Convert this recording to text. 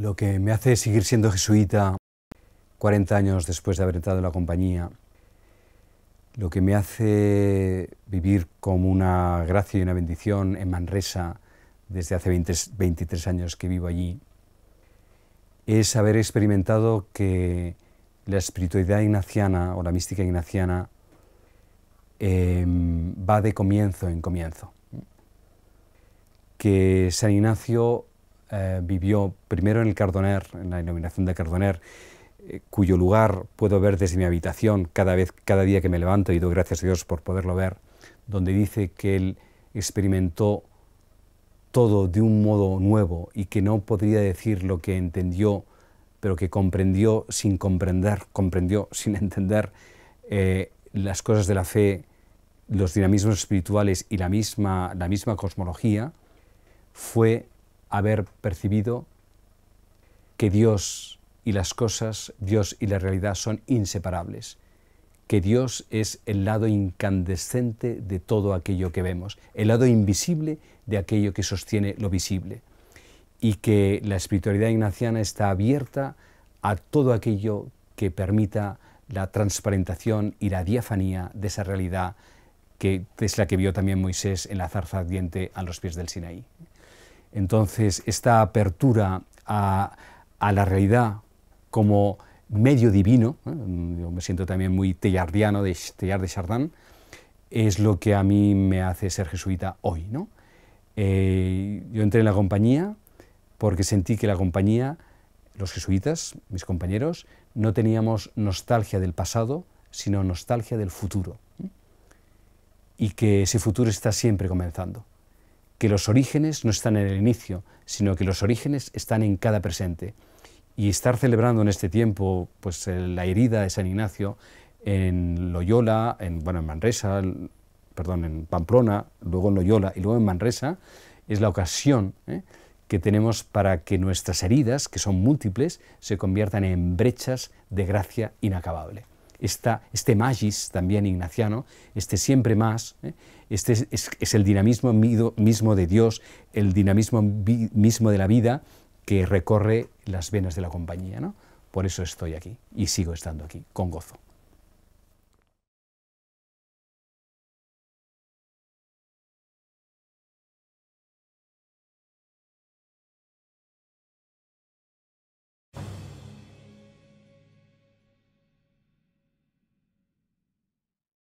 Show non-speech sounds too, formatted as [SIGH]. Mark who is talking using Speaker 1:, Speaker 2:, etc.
Speaker 1: Lo que me hace seguir siendo jesuita 40 años después de haber entrado en la compañía, lo que me hace vivir como una gracia y una bendición en Manresa desde hace 23 años que vivo allí, es haber experimentado que la espiritualidad ignaciana o la mística ignaciana em, va de comienzo en comienzo. Que San Ignacio eh, vivió primero en el Cardoner, en la iluminación de Cardoner, eh, cuyo lugar puedo ver desde mi habitación cada, vez, cada día que me levanto y doy gracias a Dios por poderlo ver, donde dice que él experimentó todo de un modo nuevo y que no podría decir lo que entendió, pero que comprendió sin comprender, comprendió sin [LAUGHS] entender eh, las cosas de la fe, los dinamismos espirituales y la misma, la misma cosmología, fue haber percibido que Dios y las cosas, Dios y la realidad son inseparables, que Dios es el lado incandescente de todo aquello que vemos, el lado invisible de aquello que sostiene lo visible, y que la espiritualidad ignaciana está abierta a todo aquello que permita la transparentación y la diafanía de esa realidad que es la que vio también Moisés en la zarza ardiente a los pies del Sinaí. Entonces, esta apertura a, la realidad como medio divino, ¿eh? me siento también muy tellardiano de Tellard de Chardin, es lo que a mí me hace ser jesuita hoy. ¿no? Eh, yo entré en la compañía porque sentí que la compañía, los jesuitas, mis compañeros, no teníamos nostalgia del pasado, sino nostalgia del futuro. ¿eh? Y que ese futuro está siempre comenzando que los orígenes no están en el inicio, sino que los orígenes están en cada presente. Y estar celebrando en este tiempo pues, eh, la herida de San Ignacio en Loyola, en, bueno, en Manresa, perdón, en Pamplona, luego en Loyola y luego en Manresa, es la ocasión ¿eh? que tenemos para que nuestras heridas, que son múltiples, se conviertan en brechas de gracia inacabable este magis también ignaciano, este siempre más, ¿eh? este es, es, el dinamismo mismo de Dios, el dinamismo mismo de la vida que recorre las venas de la compañía. ¿no? Por eso estoy aquí y sigo estando aquí, con gozo.